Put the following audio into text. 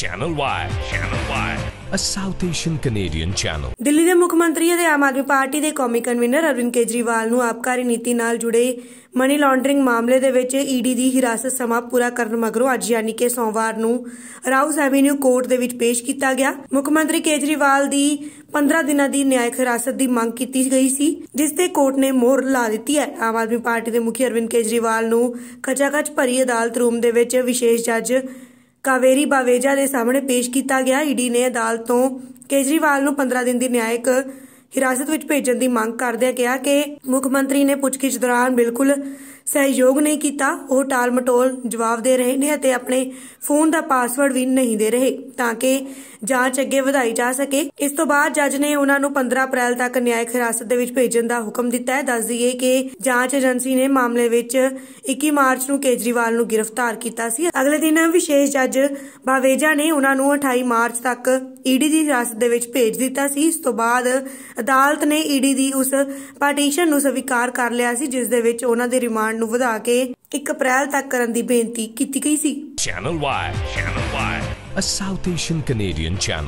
channel Y channel Y uh South Asian Canadian channel Delhi ਦੇ ਮੁੱਖ ਮੰਤਰੀ ਅਤੇ ਆਮ ਆਦਮੀ ਪਾਰਟੀ ਦੇ ਕੌਮੀ ਕਨਵੀਨਰ ਅਰਵਿੰਦ ਕੇਜਰੀਵਾਲ ਨੂੰ ਆਪਕਾਰੀ ਨੀਤੀ ਨਾਲ ਜੁੜੇ ਮਨੀ ਲਾਂਡਰਿੰਗ ਮਾਮਲੇ ਦੇ ਵਿੱਚ ਈਡੀ e ਦੀ ਹਿਰਾਸਤ ਸਮਾਂ ਪੂਰਾ ਕਰਨ ਮਗਰੋਂ ਅੱਜ ਯਾਨੀ ਕਿ ਸੋਮਵਾਰ ਨੂੰ ਰਾਉਸ ਐਵੇਨਿਊ ਕੋਰਟ ਦੇ ਵਿੱਚ ਪੇਸ਼ ਕੀਤਾ ਗਿਆ ਮੁੱਖ ਮੰਤਰੀ ਕੇਜਰੀਵਾਲ ਦੀ 15 ਦਿਨਾਂ ਦੀ ਨਿਆਇਕ ਹਿਰਾਸਤ ਦੀ ਮੰਗ ਕੀਤੀ ਗਈ ਸੀ ਜਿਸ ਤੇ ਕੋਰਟ ਨੇ ਮੋਹਰ ਲਾ ਦਿੱਤੀ ਹੈ ਆਮ ਆਦਮੀ ਪਾਰਟੀ ਦੇ ਮੁਖੀ ਅਰਵਿੰਦ ਕੇਜਰੀਵਾਲ ਨੂੰ ਖਚਾਖਚ ਭਰੀ ਅਦਾਲਤ ਰੂਮ ਦੇ ਵਿੱਚ ਵਿਸ਼ੇਸ਼ ਜੱਜ ਕਾਵੇਰੀ ਬਾਵੇਜਾ ਦੇ ਸਾਹਮਣੇ ਪੇਸ਼ ਕੀਤਾ ਗਿਆ ਈਡੀ ਨੇ ਅਦਾਲਤ ਤੋਂ ਕੇਜਰੀਵਾਲ ਨੂੰ 15 ਦਿਨ ਦੀ ਨਿਆਇਕ ਹਿਰਾਸਤ ਵਿੱਚ ਭੇਜਣ ਦੀ ਮੰਗ ਕਰਦਿਆਂ ਕਿਹਾ ਕਿ ਮੁੱਖ ਮੰਤਰੀ ਨੇ ਪੁੱਛਗਿੱਛ ਦੌਰਾਨ ਬਿਲਕੁਲ ਸਹਿਯੋਗ ਨਹੀਂ ਕੀਤਾ ਉਹ ਟਾਲਮਟੋਲ ਜਵਾਬ ਦੇ ਰਹੇ ਨੇ ਅਤੇ ਆਪਣੇ ਫੋਨ ਦਾ ਪਾਸਵਰਡ ਵੀ ਨਹੀਂ ਦੇ ਰਹੇ ਤਾਂ ਕਿ ਜਾਂਚ ਅੱਗੇ ਵਧਾਈ ਜਾ ਸਕੇ ਇਸ ਤੋਂ ਬਾਅਦ ਜੱਜ ਨੇ ਉਹਨਾਂ ਨੂੰ 15 ਅਪ੍ਰੈਲ ਤੱਕ ਨਿਆਇਕ ਹਿਰਾਸਤ ਦੇ ਵਿੱਚ ਭੇਜਣ ਦਾ ਹੁਕਮ ਦਿੱਤਾ ਹੈ ਦੱਸ ਦਈਏ ਕਿ ਜਾਂਚ ਏਜੰਸੀ ਨੇ ਮਾਮਲੇ ਵਿੱਚ 21 ਮਾਰਚ ਨੂੰ ਕੇਜਰੀਵਾਲ ਨੂੰ ਗ੍ਰਿਫਤਾਰ ਕੀਤਾ ਸੀ ਅਗਲੇ ਦਿਨ ਵਿਸ਼ੇਸ਼ ਜੱਜ ਬਾਵੇਜਾ ਨੇ ਉਹਨਾਂ ਨੂੰ 28 ਮਾਰਚ ਤੱਕ ਈਡੀ ਦੀ ਹਿਰਾਸਤ ਦੇ ਵਿੱਚ ਭੇਜ ਦਿੱਤਾ ਸੀ ਇਸ ਤੋਂ ਬਾਅਦ ਅਦਾਲਤ ਨੇ ਈਡੀ ਦੀ ਉਸ ਪਾਰਟੀਸ਼ਨ ਨੂੰ ਸਵੀਕਾਰ ਕਰ ਲਿਆ ਸੀ ਜਿਸ ਦੇ ਵਿੱਚ ਉਹਨਾਂ ਦੇ ਰਿਮਾਂਡ ਰਿਮਾਂਡ ਨੂੰ ਵਧਾ ਕੇ 1 ਅਪ੍ਰੈਲ ਤੱਕ ਕਰਨ ਦੀ ਬੇਨਤੀ ਕੀਤੀ ਗਈ ਸੀ channel Y channel Y uh South Asian Canadian channel